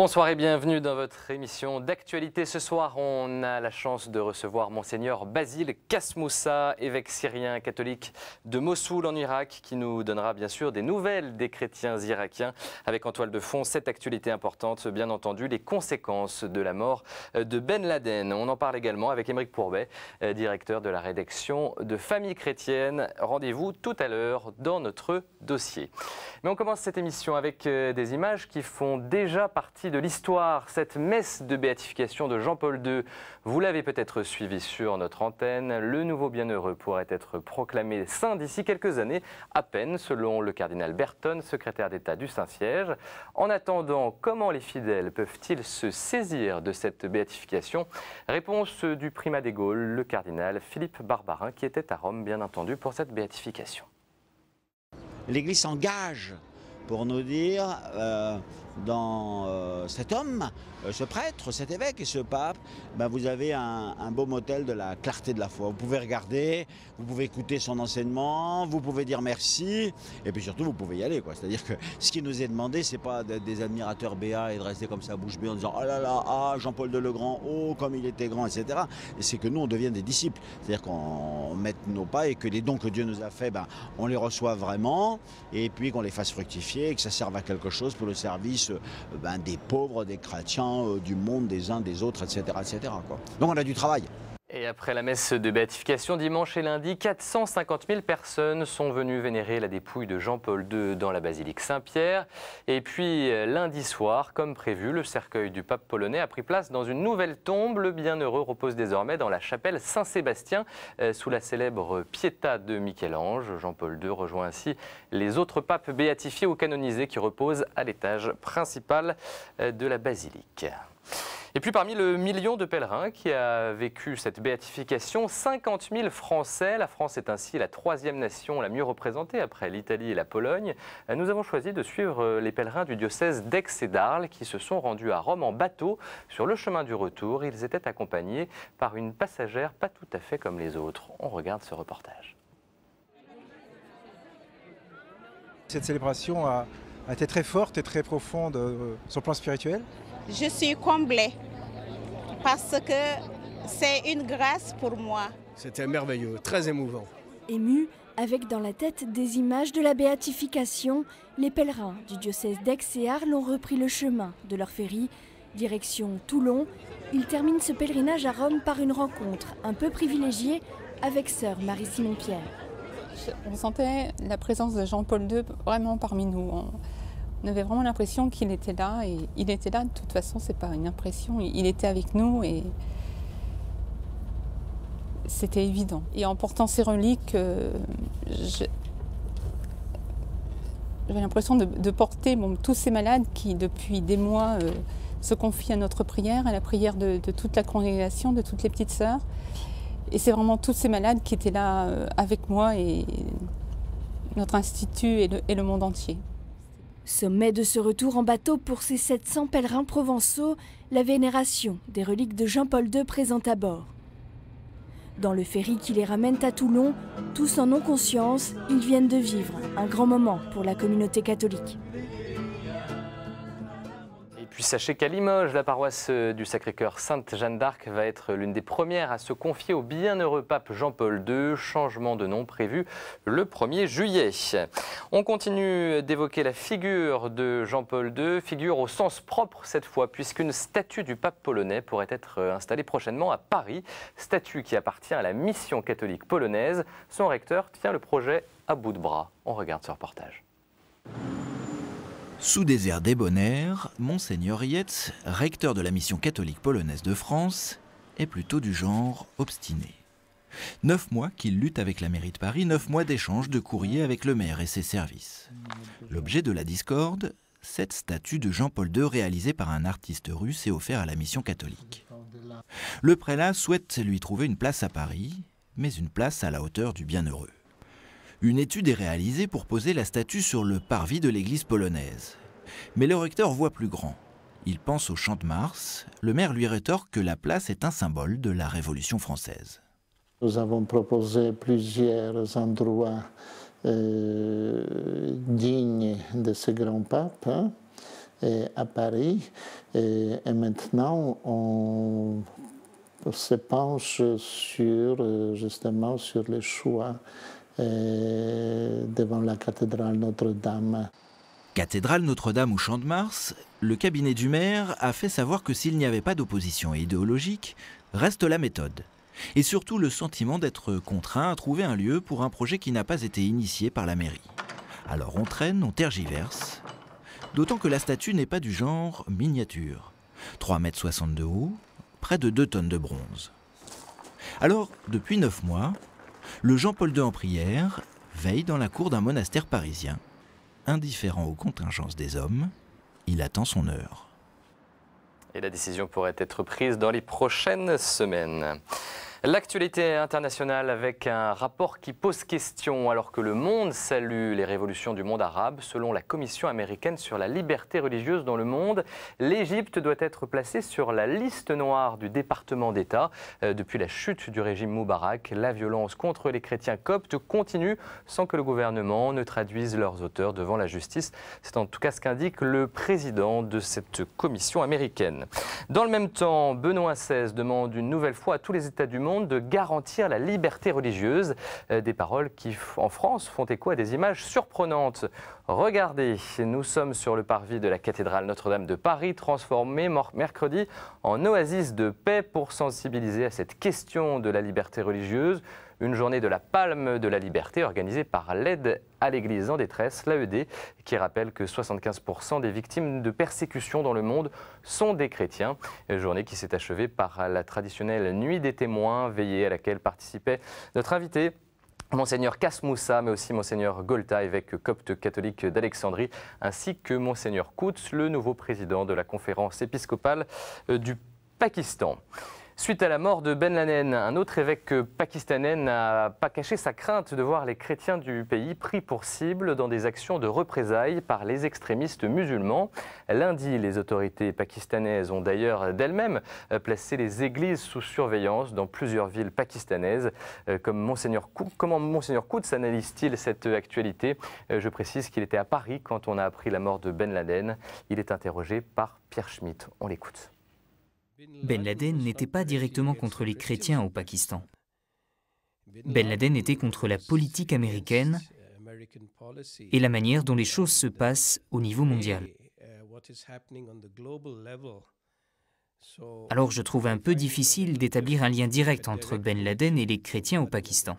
Bonsoir et bienvenue dans votre émission d'actualité. Ce soir, on a la chance de recevoir Monseigneur Basile Kasmoussa, évêque syrien catholique de Mossoul en Irak, qui nous donnera bien sûr des nouvelles des chrétiens irakiens, avec en toile de fond cette actualité importante, bien entendu, les conséquences de la mort euh, de Ben Laden. On en parle également avec Émeric Pourbet, euh, directeur de la rédaction de Famille chrétienne. Rendez-vous tout à l'heure dans notre dossier. Mais on commence cette émission avec euh, des images qui font déjà partie de l'histoire, cette messe de béatification de Jean-Paul II. Vous l'avez peut-être suivi sur notre antenne. Le nouveau bienheureux pourrait être proclamé saint d'ici quelques années, à peine selon le cardinal Berton, secrétaire d'État du Saint-Siège. En attendant, comment les fidèles peuvent-ils se saisir de cette béatification Réponse du primat des Gaules, le cardinal Philippe Barbarin, qui était à Rome, bien entendu, pour cette béatification. L'Église s'engage pour nous dire euh, dans euh, cet homme, euh, ce prêtre, cet évêque et ce pape, ben vous avez un, beau motel de la clarté de la foi. Vous pouvez regarder, vous pouvez écouter son enseignement, vous pouvez dire merci, et puis surtout vous pouvez y aller. C'est-à-dire que ce qui nous est demandé, c'est pas d'être des admirateurs béats et de rester comme ça bouche bée en disant oh là là, ah, Jean-Paul de Legrand, oh comme il était grand, etc. c'est que nous on devient des disciples, c'est-à-dire qu'on mette nos pas et que les dons que Dieu nous a faits, ben, on les reçoit vraiment, et puis qu'on les fasse fructifier, et que ça serve à quelque chose pour le service euh, ben, des pauvres, des chrétiens, euh, du monde des uns, des autres, etc. etc. Donc on a du travail. Et après la messe de béatification dimanche et lundi, 450 000 personnes sont venues vénérer la dépouille de Jean-Paul II dans la basilique Saint-Pierre. Et puis euh, lundi soir, comme prévu, le cercueil du pape polonais a pris place dans une nouvelle tombe. Le bienheureux repose désormais dans la chapelle Saint-Sébastien euh, sous la célèbre Pietà de Michel-Ange. Jean-Paul II rejoint ainsi les autres papes béatifiés ou canonisés qui reposent à l'étage principal euh, de la basilique. Et puis parmi le million de pèlerins qui a vécu cette béatification, 50 000 Français. La France est ainsi la troisième nation la mieux représentée après l'Italie et la Pologne. Nous avons choisi de suivre les pèlerins du diocèse d'Aix et d'Arles qui se sont rendus à Rome en bateau. Sur le chemin du retour, ils étaient accompagnés par une passagère pas tout à fait comme les autres. On regarde ce reportage. Cette célébration a, été très forte et très profonde euh, sur le plan spirituel. Je suis comblée parce que c'est une grâce pour moi. C'était merveilleux, très émouvant. Ému, avec dans la tête des images de la béatification, les pèlerins du diocèse d'Aix et Arles ont repris le chemin de leur ferry, direction Toulon. Ils terminent ce pèlerinage à Rome par une rencontre un peu privilégiée avec sœur Marie-Simon Pierre. On sentait la présence de Jean-Paul II vraiment parmi nous on avait vraiment l'impression qu'il était là et il était là de toute façon c'est pas une impression il était avec nous et c'était évident et en portant ces reliques euh, j'avais l'impression de, porter tous ces malades qui depuis des mois euh, se confient à notre prière à la prière de, toute la congrégation de toutes les petites sœurs et c'est vraiment tous ces malades qui étaient là euh, avec moi et notre institut et le monde entier. Sommet de ce retour en bateau pour ces 700 pèlerins provençaux, la vénération des reliques de Jean-Paul II présente à bord. Dans le ferry qui les ramène à Toulon, tous en non conscience, ils viennent de vivre un grand moment pour la communauté catholique puis sachez qu'à Limoges, la paroisse euh, du Sacré-Cœur Sainte-Jeanne d'Arc va être l'une des premières à se confier au bienheureux pape Jean-Paul II, changement de nom prévu le 1er juillet. On continue d'évoquer la figure de Jean-Paul II, figure au sens propre cette fois, puisqu'une statue du pape polonais pourrait être euh, installée prochainement à Paris, statue qui appartient à la mission catholique polonaise. Son recteur tient le projet à bout de bras. On regarde ce reportage. Sous des airs débonnaires, Monseigneur Yetz, recteur de la mission catholique polonaise de France, est plutôt du genre obstiné. Neuf mois qu'il lutte avec la mairie de Paris, neuf mois d'échanges de courriers avec le maire et ses services. L'objet de la discorde, cette statue de Jean-Paul II réalisée par un artiste russe et offert à la mission catholique. Le prélat souhaite lui trouver une place à Paris, mais une place à la hauteur du bienheureux. Une étude est réalisée pour poser la statue sur le parvis de l'église polonaise. Mais le recteur voit plus grand. Il pense au champ de Mars. Le maire lui rétorque que la place est un symbole de la Révolution française. Nous avons proposé plusieurs endroits euh, dignes de ce grand pape hein, à Paris. Et, maintenant, on se penche sur, euh, justement sur les choix euh, devant la cathédrale Notre-Dame. Cathédrale Notre-Dame ou Champ de Mars, le cabinet du maire a fait savoir que s'il n'y avait pas d'opposition idéologique, reste la méthode. Et surtout le sentiment d'être contraint à trouver un lieu pour un projet qui n'a pas été initié par la mairie. Alors on traîne, on tergiverse, d'autant que la statue n'est pas du genre miniature. 3,60 mètres de haut, près de 2 tonnes de bronze. Alors, depuis 9 mois, le Jean-Paul II en prière veille dans la cour d'un monastère parisien. Indifférent aux contingences des hommes, il attend son heure. Et la décision pourrait être prise dans les prochaines semaines. L'actualité internationale avec un rapport qui pose question alors que le monde salue les révolutions du monde arabe. Selon la Commission américaine sur la liberté religieuse dans le monde, l'Égypte doit être placée sur la liste noire du département d'État. Euh, depuis la chute du régime Moubarak, la violence contre les chrétiens coptes continue sans que le gouvernement ne traduise leurs auteurs devant la justice. C'est en tout cas ce qu'indique le président de cette commission américaine. Dans le même temps, Benoît XVI demande une nouvelle fois à tous les États du monde de garantir la liberté religieuse. Euh, des paroles qui, en France, font écho à des images surprenantes. Regardez, nous sommes sur le parvis de la cathédrale Notre-Dame de Paris, transformée mercredi en oasis de paix pour sensibiliser à cette question de la liberté religieuse une journée de la Palme de la Liberté organisée par l'aide à l'Église en détresse, l'AED, qui rappelle que 75% des victimes de persécutions dans le monde sont des chrétiens. journée qui s'est achevée par la traditionnelle Nuit des témoins, veillée à laquelle participait notre invité. Monseigneur Kasmoussa, mais aussi Monseigneur Golta, évêque copte catholique d'Alexandrie, ainsi que Monseigneur Kouts, le nouveau président de la conférence épiscopale euh, du Pakistan. Suite à la mort de Ben Laden, un autre évêque pakistanais n'a pas caché sa crainte de voir les chrétiens du pays pris pour cible dans des actions de représailles par les extrémistes musulmans. Lundi, les autorités pakistanaises ont d'ailleurs d'elles-mêmes euh, placé les églises sous surveillance dans plusieurs villes pakistanaises. Euh, comme Monseigneur Comment Monseigneur Koutz analyse-t-il cette actualité euh, Je précise qu'il était à Paris quand on a appris la mort de Ben Laden. Il est interrogé par Pierre Schmitt. On l'écoute. Ben Laden n'était pas directement contre les chrétiens au Pakistan. Ben Laden était contre la politique américaine et la manière dont les choses se passent au niveau mondial. Alors je trouve un peu difficile d'établir un lien direct entre Ben Laden et les chrétiens au Pakistan.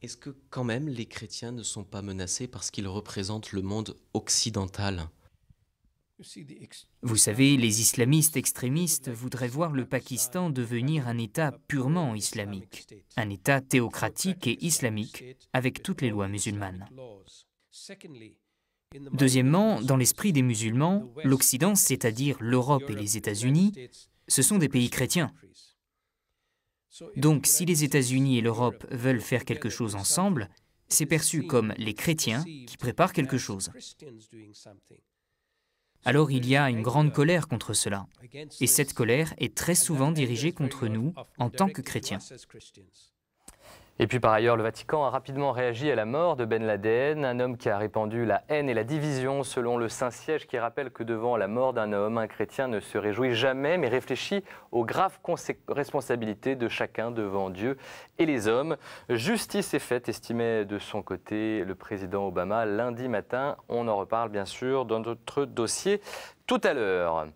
Est-ce que quand même les chrétiens ne sont pas menacés parce qu'ils représentent le monde occidental vous savez, les islamistes extrémistes voudraient voir le Pakistan devenir un État purement islamique, un État théocratique et islamique, avec toutes les lois musulmanes. Deuxièmement, dans l'esprit des musulmans, l'Occident, c'est-à-dire l'Europe et les États-Unis, ce sont des pays chrétiens. Donc si les États-Unis et l'Europe veulent faire quelque chose ensemble, c'est perçu comme les chrétiens qui préparent quelque chose. Alors il y a une grande colère contre cela. Et cette colère est très souvent dirigée contre nous en tant que chrétiens. Et puis par ailleurs, le Vatican a rapidement réagi à la mort de Ben Laden, un homme qui a répandu la haine et la division selon le Saint-Siège qui rappelle que devant la mort d'un homme, un chrétien ne se réjouit jamais mais réfléchit aux graves responsabilités de chacun devant Dieu et les hommes. Justice est faite, estimait de son côté le président Obama lundi matin. On en reparle bien sûr dans notre dossier tout à l'heure.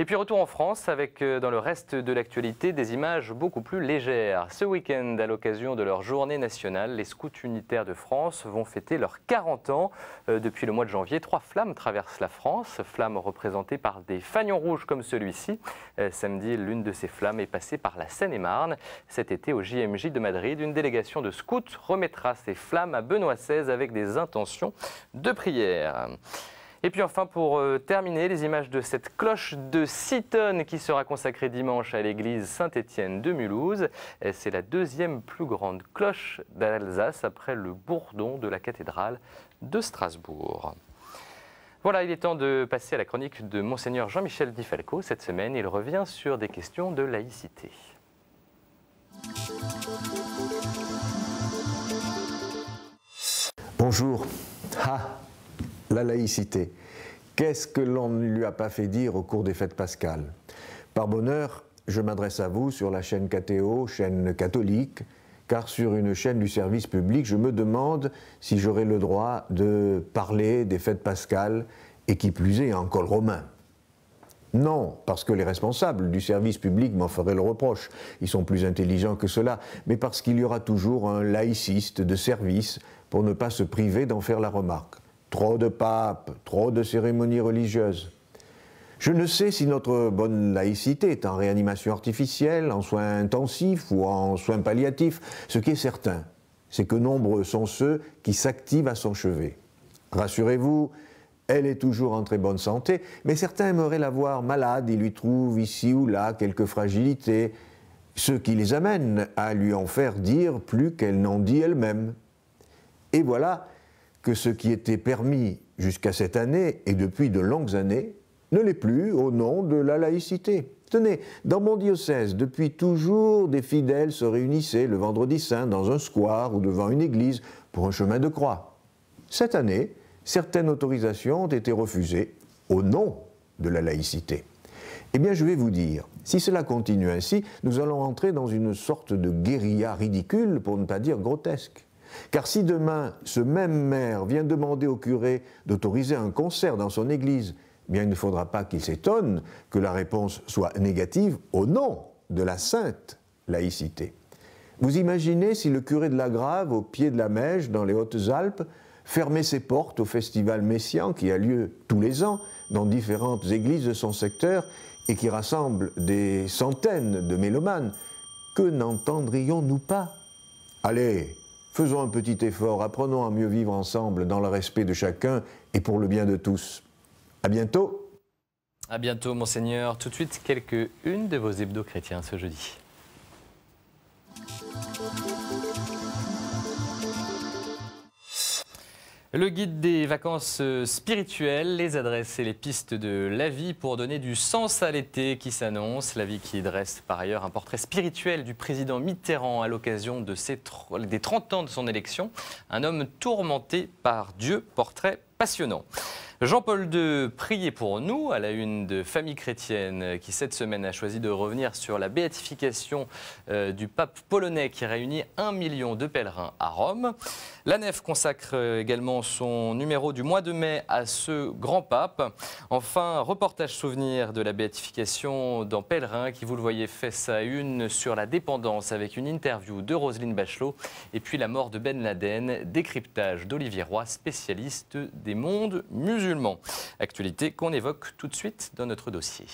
Et puis retour en France avec euh, dans le reste de l'actualité des images beaucoup plus légères. Ce week-end, à l'occasion de leur journée nationale, les scouts unitaires de France vont fêter leurs 40 ans. Euh, depuis le mois de janvier, trois flammes traversent la France, flammes représentées par des fagnons rouges comme celui-ci. Euh, samedi, l'une de ces flammes est passée par la Seine-et-Marne. Cet été, au JMJ de Madrid, une délégation de scouts remettra ces flammes à Benoît XVI avec des intentions de prière. Et puis enfin, pour euh, terminer, les images de cette cloche de 6 tonnes qui sera consacrée dimanche à l'église Saint-Étienne de Mulhouse. C'est la deuxième plus grande cloche d'Alsace après le bourdon de la cathédrale de Strasbourg. Voilà, il est temps de passer à la chronique de monseigneur Jean-Michel Di Cette semaine, il revient sur des questions de laïcité. Bonjour. Ah la laïcité. Qu'est-ce que l'on ne lui a pas fait dire au cours des fêtes pascales Par bonheur, je m'adresse à vous sur la chaîne KTO, chaîne catholique, car sur une chaîne du service public, je me demande si j'aurai le droit de parler des fêtes pascales et qui plus est en col romain. Non, parce que les responsables du service public m'en feraient le reproche. Ils sont plus intelligents que cela, mais parce qu'il y aura toujours un laïciste de service pour ne pas se priver d'en faire la remarque trop de papes, trop de cérémonies religieuses. Je ne sais si notre bonne laïcité est en réanimation artificielle, en soins intensifs ou en soins palliatifs. Ce qui est certain, c'est que nombreux sont ceux qui s'activent à son chevet. Rassurez-vous, elle est toujours en très bonne santé, mais certains aimeraient la voir malade, et lui trouvent ici ou là quelques fragilités, ce qui les amène à lui en faire dire plus qu'elle n'en dit elle-même. Et voilà que ce qui était permis jusqu'à cette année et depuis de longues années ne l'est plus au nom de la laïcité. Tenez, dans mon diocèse, depuis toujours, des fidèles se réunissaient le vendredi saint dans un square ou devant une église pour un chemin de croix. Cette année, certaines autorisations ont été refusées au nom de la laïcité. Eh bien, je vais vous dire, si cela continue ainsi, nous allons entrer dans une sorte de guérilla ridicule, pour ne pas dire grotesque. Car si demain ce même maire vient demander au curé d'autoriser un concert dans son église, eh bien il ne faudra pas qu'il s'étonne que la réponse soit négative au nom de la sainte laïcité. Vous imaginez si le curé de la Grave, au pied de la meige dans les Hautes-Alpes, fermait ses portes au festival messian qui a lieu tous les ans dans différentes églises de son secteur et qui rassemble des centaines de mélomanes, que n'entendrions-nous pas Allez, Faisons un petit effort, apprenons à mieux vivre ensemble dans le respect de chacun et pour le bien de tous. À bientôt. À bientôt, Monseigneur. Tout de suite, quelques-unes de vos hebdos chrétiens ce jeudi. Le guide des vacances euh, spirituelles, les adresses et les pistes de la vie pour donner du sens à l'été qui s'annonce. La vie qui dresse par ailleurs un portrait spirituel du président Mitterrand à l'occasion des 30 ans de son élection. Un homme tourmenté par Dieu, portrait passionnant. Jean-Paul II, priez pour nous, à la une de Famille chrétienne, qui cette semaine a choisi de revenir sur la béatification euh, du pape polonais qui réunit un million de pèlerins à Rome. La nef consacre euh, également son numéro du mois de mai à ce grand pape. Enfin, reportage souvenir de la béatification dans Pèlerin, qui vous le voyez fait sa une sur la dépendance avec une interview de Roselyne Bachelot et puis la mort de Ben Laden, décryptage d'Olivier Roy, spécialiste des mondes musulmans. Actualité qu'on évoque tout de suite dans notre dossier.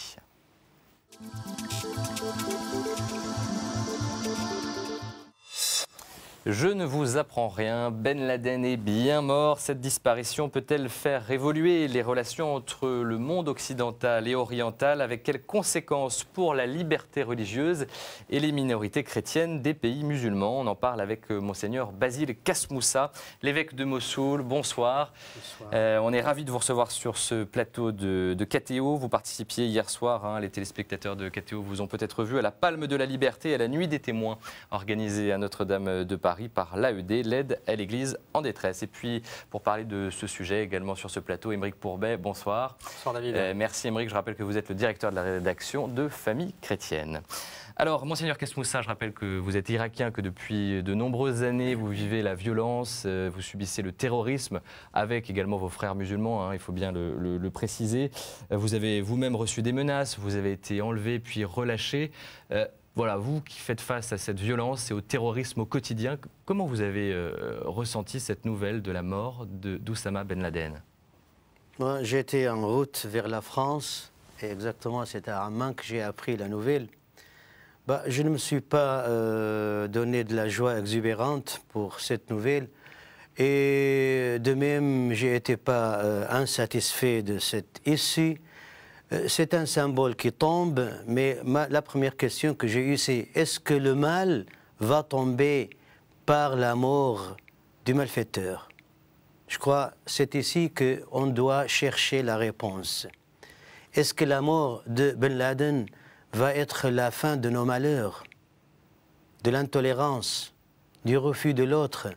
Je ne vous apprends rien, Ben Laden est bien mort. Cette disparition peut-elle faire évoluer les relations entre le monde occidental et oriental Avec quelles conséquences pour la liberté religieuse et les minorités chrétiennes des pays musulmans On en parle avec euh, Monseigneur Basile Kasmoussa, l'évêque de Mossoul. Bonsoir. Euh, on est ravi de vous recevoir sur ce plateau de, de Vous participiez hier soir, hein, les téléspectateurs de KTO vous ont peut-être vu, à la Palme de la Liberté, à la Nuit des témoins organisée à Notre-Dame de Paris. Par par l'AED, l'aide à l'église en détresse. Et puis, pour parler de ce sujet également sur ce plateau, Émeric Pourbet, bonsoir. Bonsoir David. Euh, merci Émeric, je rappelle que vous êtes le directeur de la rédaction de Famille chrétienne. Alors, Monseigneur Kasmoussa, je rappelle que vous êtes irakien, que depuis de nombreuses années, vous vivez la violence, euh, vous subissez le terrorisme, avec également vos frères musulmans, hein, il faut bien le, préciser. Euh, vous avez vous-même reçu des menaces, vous avez été enlevé puis relâché. Voilà, vous qui faites face à cette violence et au terrorisme au quotidien, comment vous avez euh, ressenti cette nouvelle de la mort d'Oussama Ben Laden Moi, j'étais en route vers la France, et exactement c'est à Amman que j'ai appris la nouvelle. Bah, je ne me suis pas euh, donné de la joie exubérante pour cette nouvelle. Et de même, j'ai été pas euh, insatisfait de cette issue. Euh, c'est un symbole qui tombe, mais la première question que j'ai eue, c'est est-ce que le mal va tomber par la mort du malfaiteur Je crois c'est ici qu'on doit chercher la réponse. Est-ce que la mort de Ben Laden va être la fin de nos malheurs, de l'intolérance, du refus de l'autre,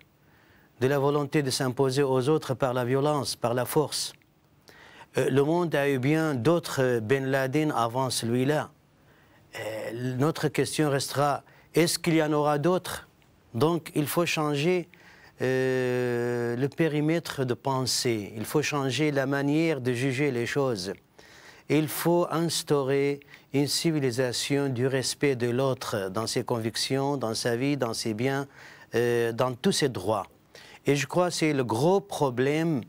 de la volonté de s'imposer aux autres par la violence, par la force euh, le monde a eu bien d'autres Ben Laden avant celui-là. Euh, notre question restera, est-ce qu'il y en aura d'autres Donc il faut changer le périmètre de pensée, il faut changer la manière de juger les choses. Il faut instaurer une civilisation du respect de l'autre dans ses convictions, dans sa vie, dans ses biens, dans tous ses droits. Et je crois que c'est le gros problème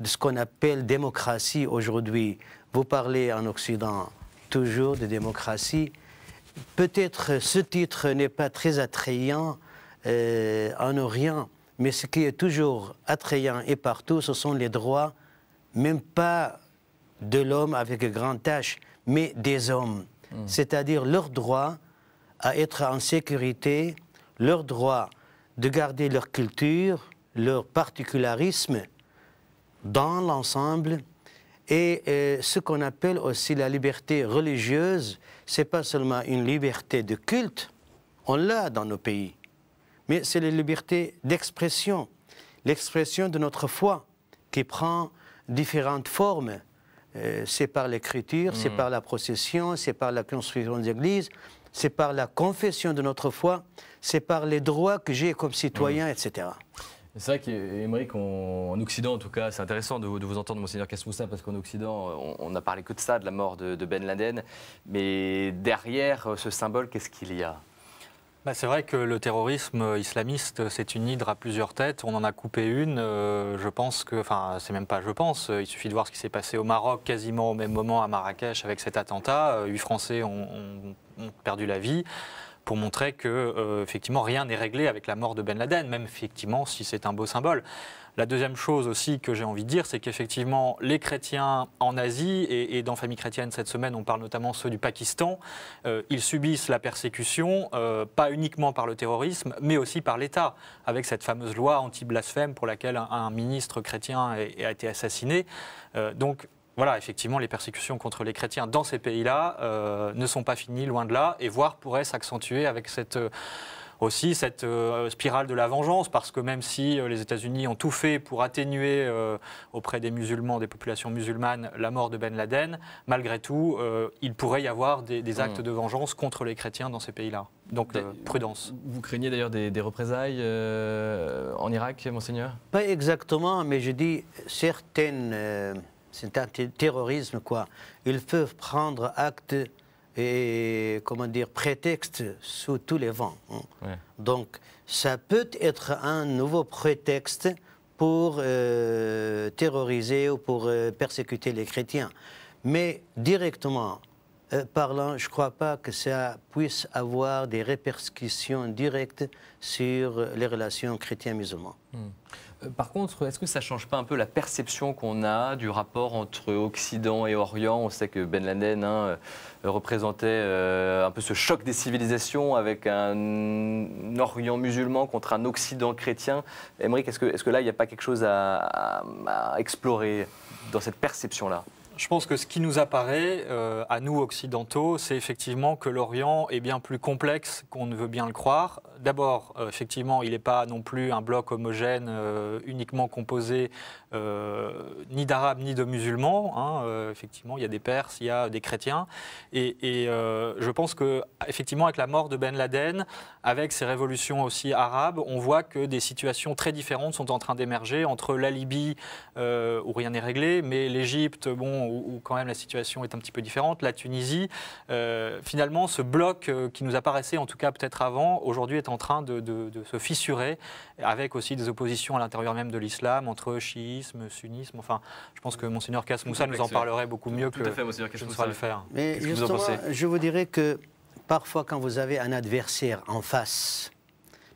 de ce qu'on appelle démocratie aujourd'hui. Vous parlez en Occident toujours de démocratie. Peut-être ce titre n'est pas très attrayant euh, en Orient, mais ce qui est toujours attrayant et partout, ce sont les droits, même pas de l'homme avec grande tâche, mais des hommes. Mm. C'est-à-dire leur droit à être en sécurité, leur droit de garder leur culture, leur particularisme, dans l'ensemble. Et euh, ce qu'on appelle aussi la liberté religieuse, n'est pas seulement une liberté de culte, on l'a dans nos pays, mais c'est la liberté d'expression, l'expression de notre foi qui prend différentes formes. Euh, c'est par l'écriture, c'est mm. par la procession, c'est par la construction des églises, c'est par la confession de notre foi, c'est par les droits que j'ai comme citoyen, mm. etc. C'est vrai qu'Emeric, en Occident en tout cas, c'est intéressant de, vous entendre, Monseigneur Kasmoussa, parce qu'en Occident, on n'a parlé que de ça, de la mort de, Ben Laden. Mais derrière euh, ce symbole, qu'est-ce qu'il y a bah, c'est vrai que le terrorisme islamiste, c'est une hydre à plusieurs têtes. On en a coupé une. Euh, je pense que, enfin, c'est même pas je pense. Euh, il suffit de voir ce qui s'est passé au Maroc quasiment au même moment à Marrakech avec cet attentat. Huit Français ont perdu la vie pour montrer que euh, effectivement rien n'est réglé avec la mort de Ben Laden, même effectivement si c'est un beau symbole. La deuxième chose aussi que j'ai envie de dire, c'est qu'effectivement, les chrétiens en Asie, et, dans Famille chrétienne cette semaine, on parle notamment ceux du Pakistan, euh, ils subissent la persécution, euh, pas uniquement par le terrorisme, mais aussi par l'État, avec cette fameuse loi anti-blasphème pour laquelle un, ministre chrétien a, été assassiné. donc voilà, effectivement, les persécutions contre les chrétiens dans ces pays-là euh, ne sont pas finies, loin de là, et voire pourraient s'accentuer avec cette euh, aussi cette euh, spirale de la vengeance, parce que même si les États-Unis ont tout fait pour atténuer auprès des musulmans, des populations musulmanes, la mort de Ben Laden, malgré tout, il pourrait y avoir des, actes mm. de vengeance contre les chrétiens dans ces pays-là. Donc prudence. Vous craignez d'ailleurs des, représailles en Irak, monseigneur Pas exactement, mais je dis certaines c'est un terrorisme, quoi. Ils peuvent prendre acte et, comment dire, prétexte sous tous les vents. Hein. Donc, ça peut être un nouveau prétexte pour euh, terroriser ou pour euh, persécuter les chrétiens. Mais directement euh, parlant, je ne crois pas que ça puisse avoir des répercussions directes sur les relations chrétiens-musulmans. Hmm. Euh, par contre, est-ce que ça change pas un peu la perception qu'on a du rapport entre Occident et Orient On sait que Ben Laden hein, euh, représentait euh, un peu ce choc des civilisations avec un Orient musulman contre un Occident chrétien. Émeric, est-ce que, là, il n'y a pas quelque chose à, explorer dans cette perception-là je pense que ce qui nous apparaît, à nous occidentaux, c'est effectivement que l'Orient est bien plus complexe qu'on ne veut bien le croire, d'abord, euh, effectivement, il n'est pas non plus un bloc homogène euh, uniquement composé euh, ni d'arabes ni de musulmans. Hein, effectivement, il y a des Perses, il y a des chrétiens. Et, je pense que, effectivement, avec la mort de Ben Laden, avec ces révolutions aussi arabes, on voit que des situations très différentes sont en train d'émerger entre la Libye, où rien n'est réglé, mais l'Égypte, bon, où, quand même la situation est un petit peu différente, la Tunisie. finalement, ce bloc qui nous apparaissait, en tout cas peut-être avant, aujourd'hui est en train de, se fissurer, avec aussi des oppositions à l'intérieur même de l'islam, entre chiisme, sunnisme. Enfin, je pense que Monseigneur Kasmoussa nous en parlerait beaucoup mieux que tout fait, je le faire. Mais justement, je vous dirais que parfois, quand vous avez un adversaire en face,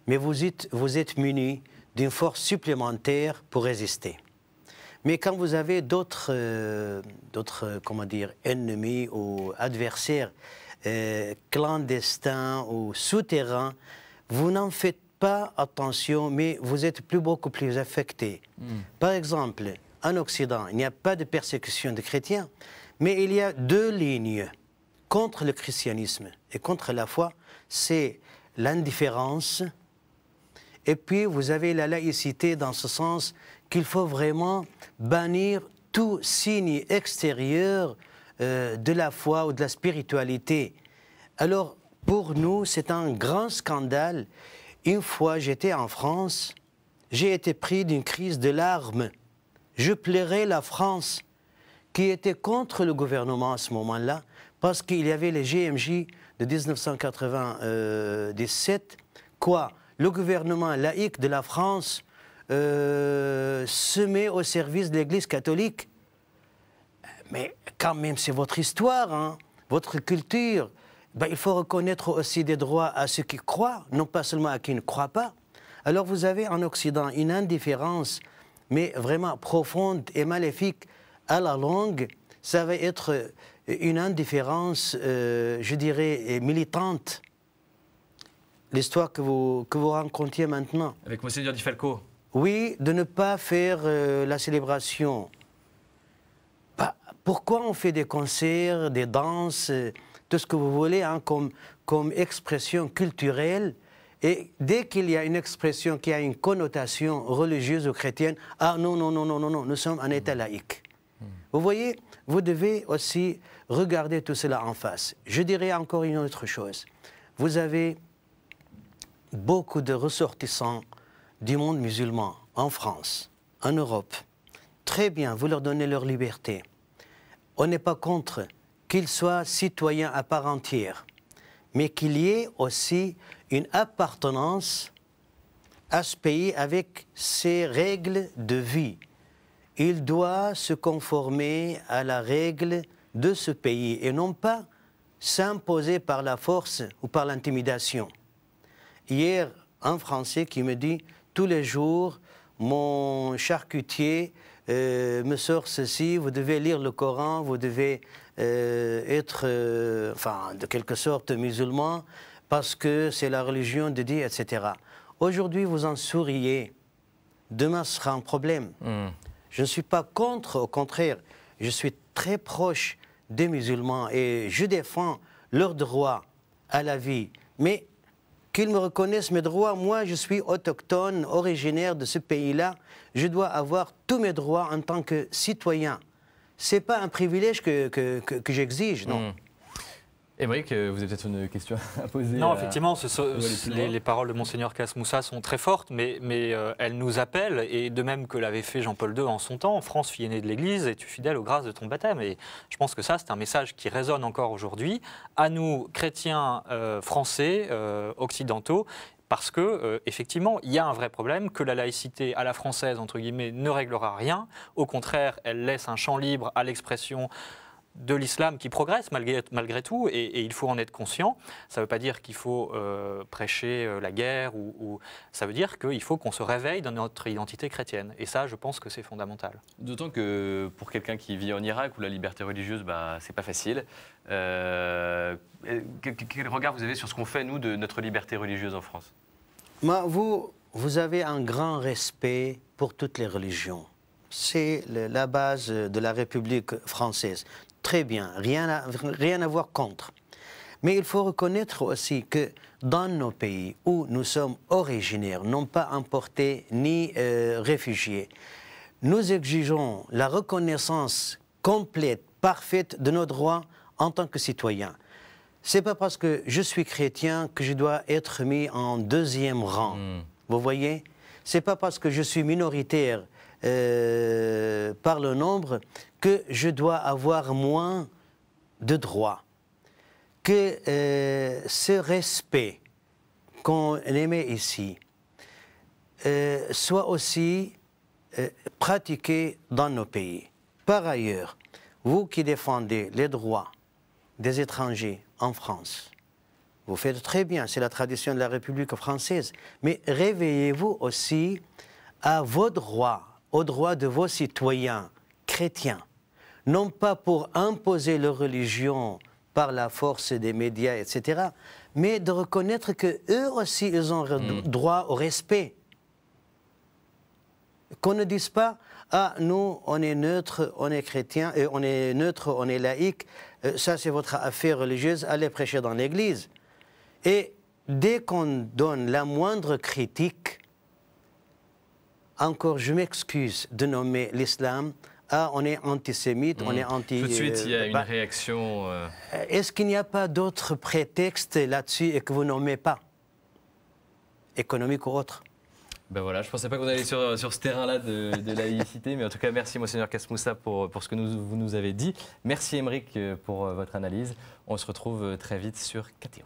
mais vous êtes, vous êtes muni d'une force supplémentaire pour résister. Mais quand vous avez d'autres, euh, d'autres, euh, comment dire, ennemis ou adversaires euh, clandestins ou souterrains, vous n'en faites pas attention, mais vous êtes plus, beaucoup plus affecté. Hmm. Par exemple, en Occident, il n'y a pas de persécution des chrétiens, mais il y a deux lignes contre le christianisme et contre la foi. C'est l'indifférence, et puis vous avez la laïcité dans ce sens qu'il faut vraiment bannir tout signe extérieur euh, de la foi ou de la spiritualité. Alors, pour nous, c'est un grand scandale. Une fois j'étais en France, j'ai été pris d'une crise de larmes. Je plairais la France, qui était contre le gouvernement à ce moment-là, parce qu'il y avait les GMJ de 1997. Quoi Le gouvernement laïque de la France euh, se met au service de l'Église catholique. Mais quand même, c'est votre histoire, hein. votre culture. Ben, il faut reconnaître aussi des droits à ceux qui croient, non pas seulement à qui ne croient pas. Alors vous avez en Occident une indifférence, mais vraiment profonde et maléfique à la longue. Ça va être euh, une indifférence, euh, je dirais, euh, militante. L'histoire que vous, que vous rencontriez maintenant. Avec Monsieur Di Falco Oui, de ne pas faire la célébration. Bah, pourquoi on fait des concerts, des danses ce que vous voulez hein, comme, comme expression culturelle. Et dès qu'il y a une expression qui a une connotation religieuse ou chrétienne, ah non, non, non, non, non, non nous sommes un État hmm. laïque. Hmm. Vous voyez, vous devez aussi regarder tout cela en face. Je dirais encore une autre chose. Vous avez beaucoup de ressortissants du monde musulman en France, en Europe. Très bien, vous leur donnez leur liberté. On n'est pas contre qu'il soit citoyen à part entière, mais qu'il y ait aussi une appartenance à ce pays avec ses règles de vie. Il doit se conformer à la règle de ce pays et non pas s'imposer par la force ou par l'intimidation. Hier, un Français qui me dit tous les jours, mon charcutier euh, me sort ceci, vous devez lire le Coran, vous devez euh, être, euh, enfin, de quelque sorte, musulman parce que c'est la religion de Dieu, etc. Aujourd'hui, vous en souriez. Demain sera un problème. Hmm. Je ne suis pas contre, au contraire, je suis très proche des musulmans et je défends leurs droits à la vie. Mais qu'ils me reconnaissent mes droits, moi je suis autochtone, originaire de ce pays-là, je dois avoir tous mes droits en tant que citoyen c'est pas un privilège que, que, que, j'exige, non. Mmh. vous avez peut-être une question à poser. Non, euh, effectivement, les, paroles de Monseigneur Casmoussa sont très fortes, mais, mais euh, elles nous appellent, et de même que l'avait fait Jean-Paul II en son temps, France, fille aînée de l'Église, et tu fidèle aux grâces de ton baptême Et je pense que ça, c'est un message qui résonne encore aujourd'hui, à nous, chrétiens français, occidentaux, parce que euh, effectivement, il y a un vrai problème que la laïcité à la française entre guillemets ne réglera rien. Au contraire, elle laisse un champ libre à l'expression de l'islam qui progresse malgré, tout, et, il faut en être conscient. Ça ne veut pas dire qu'il faut euh, prêcher euh, la guerre, ou, ça veut dire qu'il faut qu'on se réveille dans notre identité chrétienne. Et ça, je pense que c'est fondamental. D'autant que pour quelqu'un qui vit en Irak, où la liberté religieuse, bah, c'est pas facile. quel regard vous avez sur ce qu'on fait, nous, de notre liberté religieuse en France vous, avez un grand respect pour toutes les religions. C'est la base de la République française. Très bien, rien à, voir contre. Mais il faut reconnaître aussi que dans nos pays où nous sommes originaires, non pas importés ni euh, réfugiés, nous exigeons la reconnaissance complète, parfaite de nos droits en tant que citoyens. C'est pas parce que je suis chrétien que je dois être mis en deuxième rang. Hmm. Vous voyez C'est pas parce que je suis minoritaire euh, par le nombre que je dois avoir moins de droits. Que euh, ce respect qu'on aimait ici euh, soit aussi pratiqué dans nos pays. Par ailleurs, vous qui défendez les droits des étrangers en France. Vous faites très bien, c'est la tradition de la République française, mais réveillez-vous aussi à vos droits, aux droits de vos citoyens chrétiens, non pas pour imposer leur religion par la force des médias, etc., mais de reconnaître qu'eux aussi, ils ont hmm. droit au respect. Qu'on ne dise pas, ah, nous, on est neutre, on est chrétien, et on est neutre, on est laïque, euh, ça c'est votre affaire religieuse, allez prêcher dans l'église. Et dès qu'on donne la moindre critique, encore je m'excuse de nommer l'islam, ah, on est antisémite, on hmm. est anti... Tout de suite, il y a euh, une bah, réaction... Euh. Est-ce qu'il n'y a pas d'autres prétextes là-dessus et que vous nommez pas Économique ou autre je ben voilà, je pensais pas qu'on allait sur, euh, sur ce terrain-là de, de laïcité, mais en tout cas, merci Monseigneur Casmoussa pour, euh, ce que vous nous avez dit. Merci Émeric euh, pour votre analyse. On se retrouve très vite sur KTO.